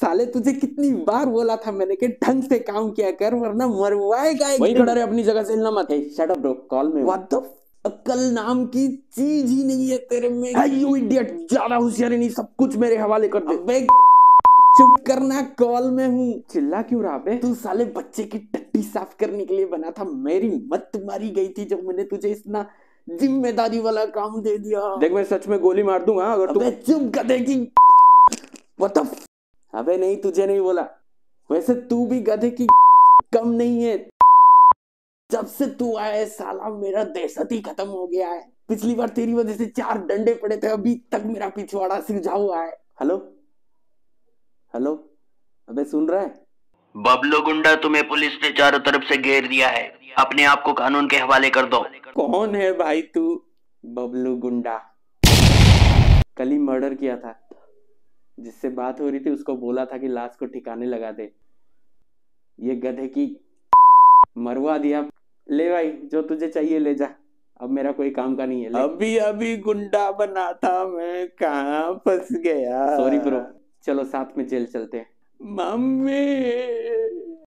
साले तुझे कितनी बार बोला था मैंने कि ढंग से काम किया कर वरना मरवाएगा वही खड़ा रहे अपनी जगह से हिलना मत है शट अप ब्रो कॉल में व्हाट द अकल नाम की चीज ही नहीं है तेरे में यू इडियट ज्यादा होशियार नहीं सब कुछ मेरे हवाले कर दे अबे चुप करना कॉल में हूँ चिल्ला क्यों रहा बे तू साले बच्चे की टट्टी साफ करने के लिए बना था मेरी मत मारी गई थी जब मैंने तुझे इतना जिम्मेदारी वाला काम दे दिया देख मैं सच में गोली मार दूंगा अगर तू चुप कर देगी What the अबे नहीं तुझे नहीं बोला वैसे तू भी गधे की कम नहीं है जब से तू आया है साला मेरा दहशत ही खत्म हो गया है पिछली बार तेरी वजह से चार डंडे पड़े थे अभी तक मेरा पिछवाड़ा सुलझा हुआ है हेलो हेलो अबे सुन रहा है बबलो गुंडा तुम्हें पुलिस ने चारों तरफ से घेर दिया है अपने आप को कानून के हवाले कर दो कौन है भाई तू बबलू गुंडा कल ही मर्डर किया था जिससे बात हो रही थी उसको बोला था कि लाश को ठिकाने लगा दे ये गधे की मरवा दिया ले भाई जो तुझे चाहिए ले जा अब मेरा कोई काम का नहीं है अभी अभी गुंडा बना था मैं कहा फंस गया सॉरी ब्रो चलो साथ में जेल चलते हैं मम्मी